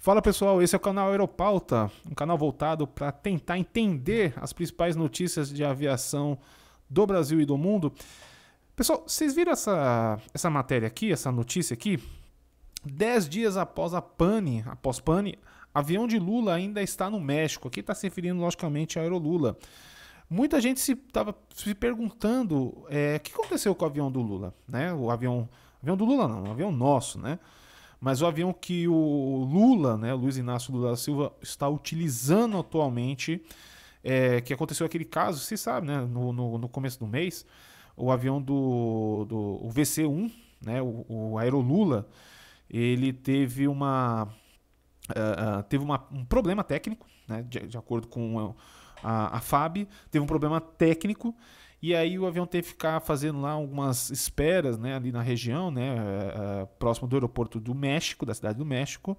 Fala pessoal, esse é o canal Aeropauta, um canal voltado para tentar entender as principais notícias de aviação do Brasil e do mundo. Pessoal, vocês viram essa, essa matéria aqui, essa notícia aqui? Dez dias após a pane, após pane, avião de Lula ainda está no México. Aqui está se referindo logicamente ao Aerolula. Muita gente se estava se perguntando é, o que aconteceu com o avião do Lula, né? O avião, avião do Lula não, o avião nosso, né? Mas o avião que o Lula, né, Luiz Inácio Lula da Silva, está utilizando atualmente, é, que aconteceu aquele caso, você sabe, né, no, no, no, começo do mês, o avião do, do o VC-1, né, o, o Aerolula, ele teve uma Uh, uh, teve uma, um problema técnico, né, de, de, acordo com a, a, a, FAB, teve um problema técnico e aí o avião teve que ficar fazendo lá algumas esperas né, ali na região, né, eh, eh, próximo do aeroporto do México, da cidade do México,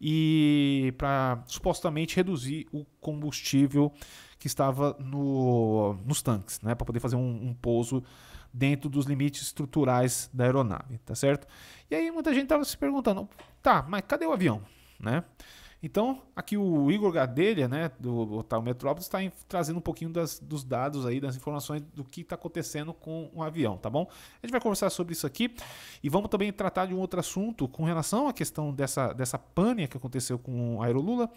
e para supostamente reduzir o combustível que estava no, nos tanques, né, para poder fazer um, um pouso dentro dos limites estruturais da aeronave, tá certo? E aí muita gente estava se perguntando, tá, mas cadê o avião, né? Então, aqui o Igor Gadelha, né, do Otávio Metrópolis, está trazendo um pouquinho das, dos dados aí, das informações do que está acontecendo com o avião, tá bom? A gente vai conversar sobre isso aqui e vamos também tratar de um outro assunto com relação à questão dessa, dessa pânia que aconteceu com o Aerolula.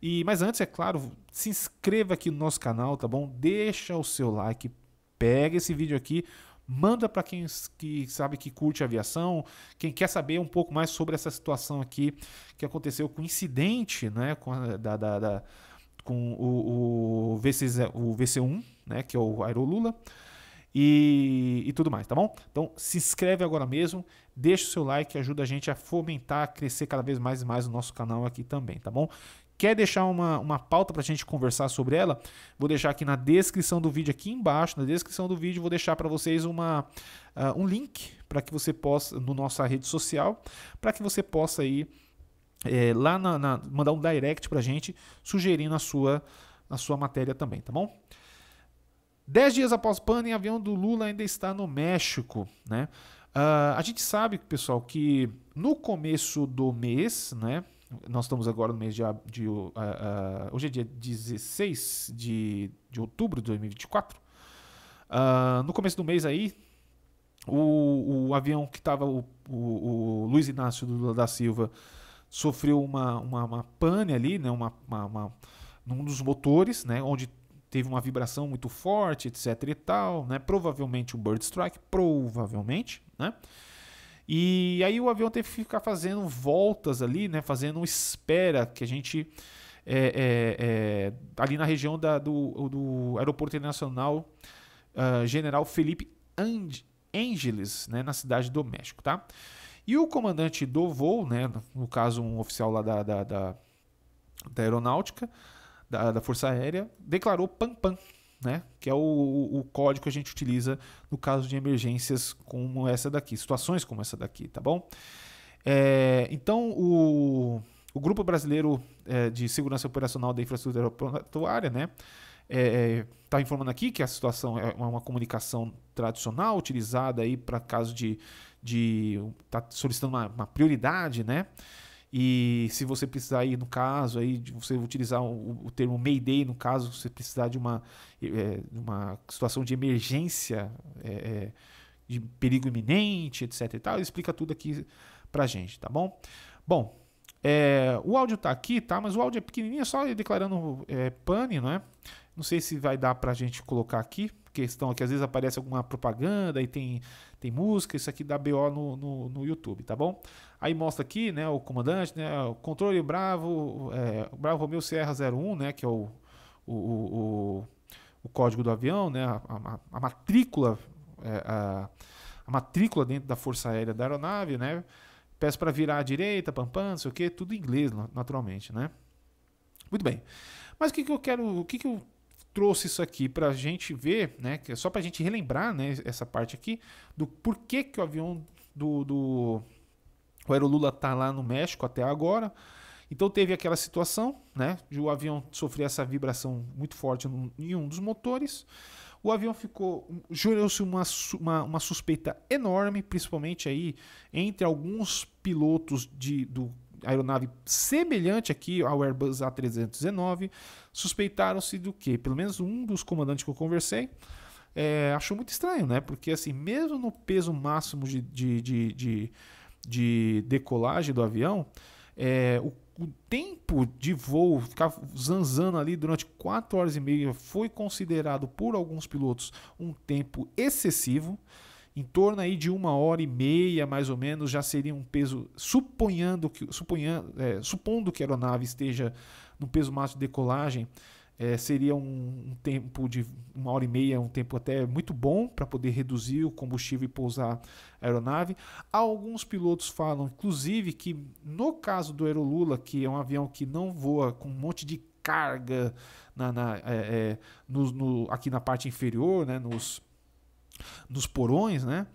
E, mas antes, é claro, se inscreva aqui no nosso canal, tá bom? Deixa o seu like, pega esse vídeo aqui, Manda para quem que sabe que curte aviação, quem quer saber um pouco mais sobre essa situação aqui que aconteceu com o incidente, né, com, a, da, da, da, com o, o, VC, o VC1, né, que é o Aerolula. E, e, tudo mais, tá bom? Então se inscreve agora mesmo, deixa o seu like, ajuda a gente a fomentar, a crescer cada vez mais e mais o nosso canal aqui também, tá bom? quer deixar uma, uma pauta para a gente conversar sobre ela, vou deixar aqui na descrição do vídeo, aqui embaixo, na descrição do vídeo, vou deixar para vocês uma, uh, um link para que você possa, no nossa rede social, para que você possa aí é, eh, lá na, na, mandar um direct para a gente, sugerindo a sua, a sua matéria também, tá bom? Dez dias após pane, avião do Lula ainda está no México, né? Uh, a gente sabe, pessoal, que no começo do mês, né? Nós estamos agora no mês de. de uh, uh, hoje é dia 16 de, de outubro de 2024. no começo do mês aí, o, o avião que estava o, o, o, Luiz Inácio Lula da Silva sofreu uma, uma, uma pane ali, né? Uma, uma, uma, num dos motores, né? Onde teve uma vibração muito forte, etc e tal, né? Provavelmente um bird strike, provavelmente, né? E aí o avião teve que ficar fazendo voltas ali, né? Fazendo espera que a gente é, é, é, ali na região da, do, do aeroporto internacional uh, General Felipe And Angeles, né? Na cidade do México, tá? E o comandante do voo, né? No caso um oficial lá da, da, da, da aeronáutica da, da Força Aérea, declarou PAMPAM, né? que é o, o, código que a gente utiliza no caso de emergências como essa daqui, situações como essa daqui, tá bom? É, então, o, o Grupo Brasileiro é, de Segurança Operacional da Infraestrutura Aeroportuária, né? está é, é tá informando aqui que a situação é uma comunicação tradicional utilizada aí para caso de está solicitando uma, uma prioridade, né? E se você precisar ir no caso aí de você utilizar o, o termo Mayday no caso você precisar de uma é, uma situação de emergência é, é de perigo iminente, etc e tal, ele explica tudo aqui pra gente, tá bom? Bom, é, o áudio tá aqui, tá? Mas o áudio é pequenininho, é só declarando é, pane, não é? Não sei se vai dar pra gente colocar aqui, questão que às vezes aparece alguma propaganda e tem, tem música, isso aqui dá BO no, no, no YouTube, tá bom? Aí mostra aqui, né, o comandante, né, o controle Bravo, é, Bravo Romeu Sierra 01, né, que é o, o, o, o código do avião, né, a, a, a matrícula, é, a, a, matrícula dentro da Força Aérea da aeronave, né, peço para virar à direita, pam, pam, não sei o que, tudo em inglês, naturalmente, né. Muito bem. Mas o que, que eu quero, o que, que eu trouxe isso aqui para a gente ver, né, que é só para a gente relembrar, né, essa parte aqui do porquê que o avião do, do o Aerolula está lá no México até agora. Então teve aquela situação, né, de o avião sofrer essa vibração muito forte em um dos motores. O avião ficou, gerou-se uma, uma, uma, suspeita enorme, principalmente aí entre alguns pilotos de do aeronave semelhante aqui ao Airbus A319, suspeitaram-se do que? Pelo menos um dos comandantes que eu conversei é, achou muito estranho, né? Porque assim, mesmo no peso máximo de, de, de, de de decolagem do avião, é, o, o, tempo de voo, ficar zanzando ali durante 4 horas e meia, foi considerado por alguns pilotos um tempo excessivo. Em torno aí de uma hora e meia, mais ou menos, já seria um peso, suponhando que, suponhando, é, supondo que a aeronave esteja no peso máximo de decolagem, é, seria um, um, tempo de uma hora e meia, um tempo até muito bom para poder reduzir o combustível e pousar a aeronave. Alguns pilotos falam, inclusive, que no caso do Aerolula, que é um avião que não voa com um monte de carga na, na é, é, no, no, aqui na parte inferior, né, nos, nos porões, né?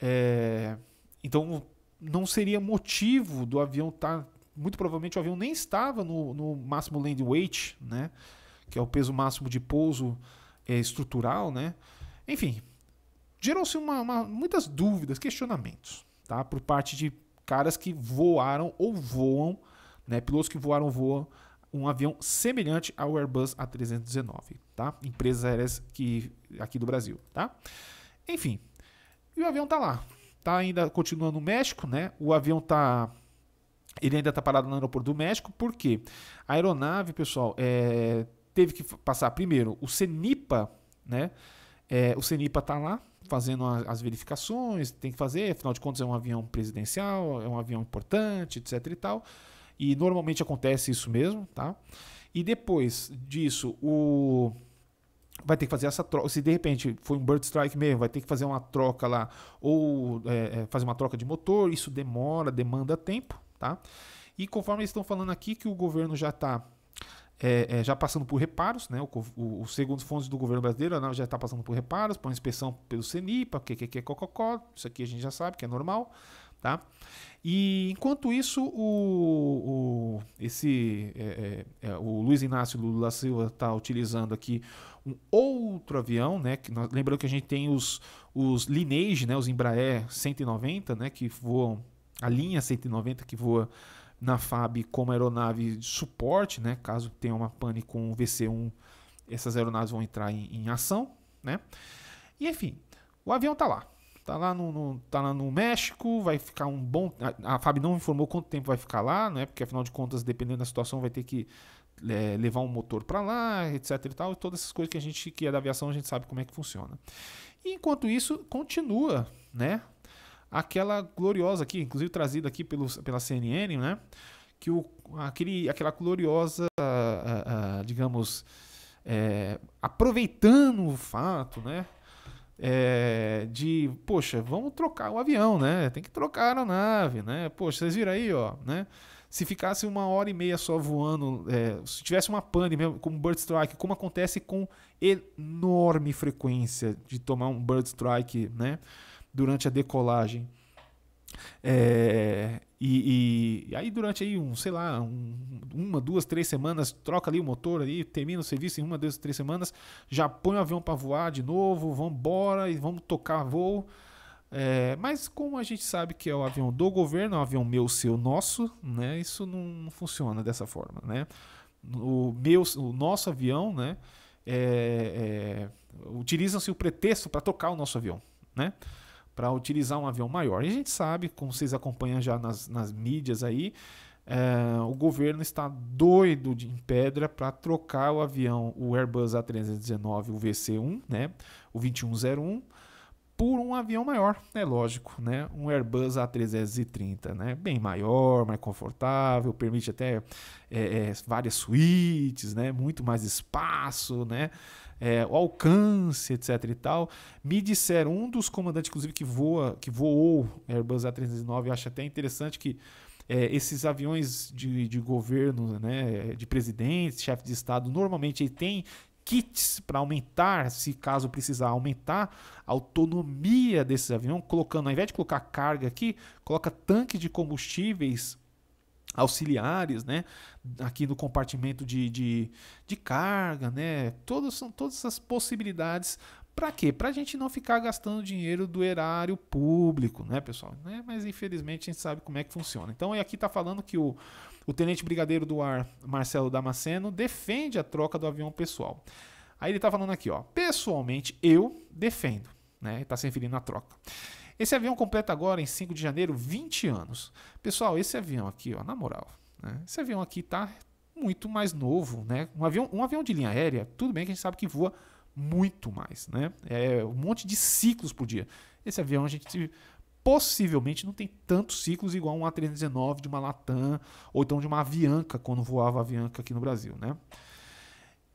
É, então não seria motivo do avião estar tá, muito provavelmente o avião nem estava no, no máximo land weight, né? que é o peso máximo de pouso é, estrutural, né? Enfim, gerou-se uma, uma, muitas dúvidas, questionamentos, tá? Por parte de caras que voaram ou voam, né? Pilotos que voaram ou voam um avião semelhante ao Airbus A319, tá? Empresas aéreas que, aqui do Brasil, tá? Enfim, e o avião tá lá, tá ainda continuando no México, né? O avião tá ele ainda tá parado no aeroporto do México, porque a aeronave, pessoal, é teve que passar primeiro o CENIPA, né? É, o CENIPA está lá fazendo a, as verificações, tem que fazer, afinal de contas é um avião presidencial, é um avião importante, etc e tal. E normalmente acontece isso mesmo, tá? E depois disso, o vai ter que fazer essa troca. Se de repente foi um bird strike mesmo, vai ter que fazer uma troca lá ou é, é, fazer uma troca de motor. Isso demora, demanda tempo, tá? E conforme eles estão falando aqui que o governo já está é, é, já passando por reparos, né? O, o, o, segundo fontes do governo brasileiro, a já está passando por reparos, por inspeção pelo CENIPA, que, que, que, cococó, isso aqui a gente já sabe que é normal, tá? E enquanto isso, o, o esse, é, é, é o Luiz Inácio Lula Silva está utilizando aqui um outro avião, né? Que nós, lembrando que a gente tem os, os Lineage, né? Os Embraer 190, né? Que voam, a linha 190 que voa na FAB como aeronave de suporte, né? Caso tenha uma pane com o VC1, essas aeronaves vão entrar em, em ação, né? E enfim, o avião tá lá. Tá lá no, no, tá lá no México, vai ficar um bom. A, a FAB não informou quanto tempo vai ficar lá, né? Porque afinal de contas, dependendo da situação, vai ter que é, levar um motor para lá, etc e tal, e todas essas coisas que a gente que é da aviação a gente sabe como é que funciona. E enquanto isso continua, né? aquela gloriosa aqui, inclusive trazida aqui pelos, pela CNN, né? Que o, aquele, aquela gloriosa, ah, ah, ah, digamos, é, aproveitando o fato, né? É, de, poxa, vamos trocar o avião, né? Tem que trocar a nave, né? Poxa, vocês viram aí, ó, né? Se ficasse uma hora e meia só voando, é, se tivesse uma pane mesmo, como bird strike, como acontece com enorme frequência de tomar um bird strike, né? durante a decolagem. É, e, e, aí durante aí um, sei lá, um, uma, duas, três semanas, troca ali o motor ali, termina o serviço em uma, duas, três semanas, já põe o avião para voar de novo, vamos embora e vamos tocar voo. É, mas como a gente sabe que é o avião do governo, é um avião meu, seu, nosso, né? Isso não, funciona dessa forma, né? O meu, o nosso avião, né? É, é, utilizam-se o pretexto para tocar o nosso avião, né? para utilizar um avião maior. E a gente sabe, como vocês acompanham já nas, nas mídias aí, é, o governo está doido de, em pedra para trocar o avião, o Airbus A319, o VC1, né, o 2101, por um avião maior, é lógico, né? Um Airbus A330, né? Bem maior, mais confortável, permite até é, é, várias suítes, né? Muito mais espaço, né? é, o alcance, etc. e tal. Me disseram, um dos comandantes, inclusive, que voa, que voou Airbus A319, acho até interessante que é, esses aviões de, de governo, né, de presidente, chefe de Estado, normalmente ele tem kits para aumentar, se caso precisar aumentar a autonomia desses aviões, colocando, ao invés de colocar carga aqui, coloca tanque de combustíveis auxiliares, né? Aqui no compartimento de, de, de carga, né? Todas são todas essas possibilidades. Para quê? Para a gente não ficar gastando dinheiro do erário público, né, pessoal? Né? Mas infelizmente a gente sabe como é que funciona. Então, aqui está falando que o, o tenente brigadeiro do ar, Marcelo Damasceno, defende a troca do avião pessoal. Aí ele está falando aqui, ó. Pessoalmente, eu defendo, né? Está se referindo à troca. Esse avião completa agora, em 5 de janeiro, 20 anos. Pessoal, esse avião aqui, ó, na moral, né? esse avião aqui tá muito mais novo, né? Um avião, um avião de linha aérea, tudo bem que a gente sabe que voa muito mais, né? É um monte de ciclos por dia. Esse avião a gente possivelmente não tem tantos ciclos igual um A319 de uma Latam ou então de uma Avianca quando voava Avianca aqui no Brasil, né?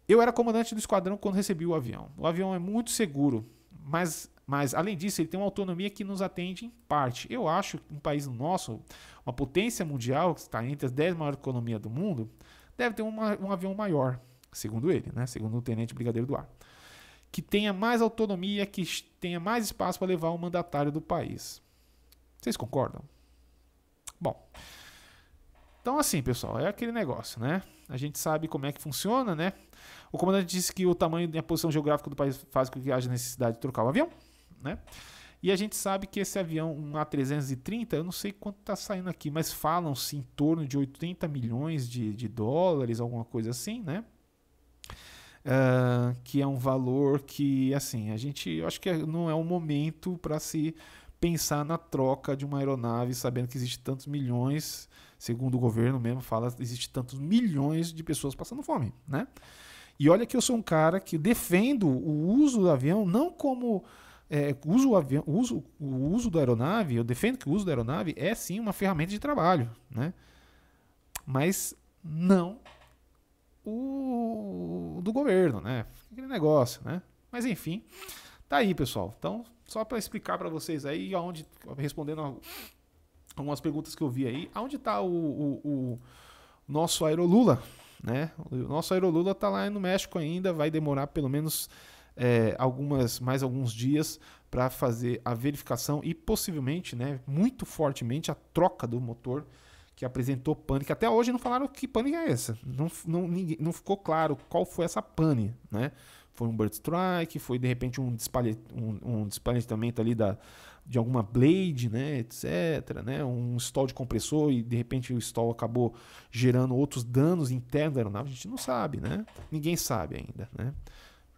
Eu era comandante do esquadrão quando recebi o avião. O avião é muito seguro, mas mas, além disso, ele tem uma autonomia que nos atende em parte. Eu acho que um país nosso, uma potência mundial, que está entre as 10 maiores economias do mundo, deve ter uma, um avião maior, segundo ele, né? segundo o tenente brigadeiro do ar. Que tenha mais autonomia, que tenha mais espaço para levar o mandatário do país. Vocês concordam? Bom. Então, assim, pessoal, é aquele negócio, né? A gente sabe como é que funciona, né? O comandante disse que o tamanho e a posição geográfica do país faz com que haja necessidade de trocar o avião né? E a gente sabe que esse avião, um A330, eu não sei quanto está saindo aqui, mas falam-se em torno de 80 milhões de, de dólares, alguma coisa assim, né? Uh, que é um valor que, assim, a gente, eu acho que não é o um momento para se pensar na troca de uma aeronave, sabendo que existe tantos milhões, segundo o governo mesmo fala, existe tantos milhões de pessoas passando fome, né? E olha que eu sou um cara que defendo o uso do avião não como é, uso o, avião, uso, o uso da aeronave, eu defendo que o uso da aeronave é sim uma ferramenta de trabalho, né? mas não o do governo, né? Aquele negócio, né? Mas enfim, tá aí, pessoal. Então, só para explicar para vocês aí aonde respondendo algumas perguntas que eu vi aí, aonde tá o, o, o nosso Aerolula, né? O nosso Aerolula tá lá no México ainda, vai demorar pelo menos é, algumas, mais alguns dias para fazer a verificação e possivelmente, né, muito fortemente, a troca do motor que apresentou pane. Que até hoje não falaram que pane é essa. Não, não, ninguém, não ficou claro qual foi essa pane. Né? Foi um bird strike, foi de repente um, despalhe, um, um despalhetamento ali da, de alguma blade, né, etc, né, um stall de compressor e de repente o stall acabou gerando outros danos internos da aeronave, a gente não sabe, né? Ninguém sabe ainda, né?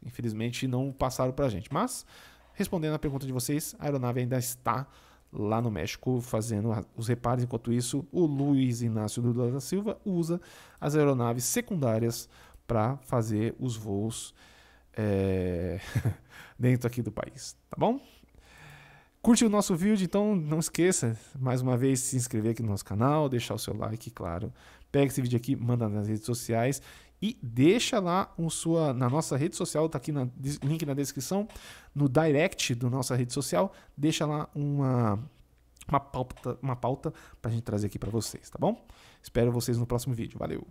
Infelizmente não passaram para a gente. Mas, respondendo a pergunta de vocês, a aeronave ainda está lá no México fazendo os reparos. Enquanto isso, o Luiz Inácio Lula da Silva usa as aeronaves secundárias para fazer os voos é... dentro aqui do país, tá bom? Curte o nosso vídeo, então não esqueça, mais uma vez, se inscrever aqui no nosso canal, deixar o seu like, claro. Pega esse vídeo aqui, manda nas redes sociais e deixa lá um sua na nossa rede social, tá aqui no link na descrição, no direct do nossa rede social, deixa lá uma uma pauta, uma pauta pra gente trazer aqui para vocês, tá bom? Espero vocês no próximo vídeo. Valeu.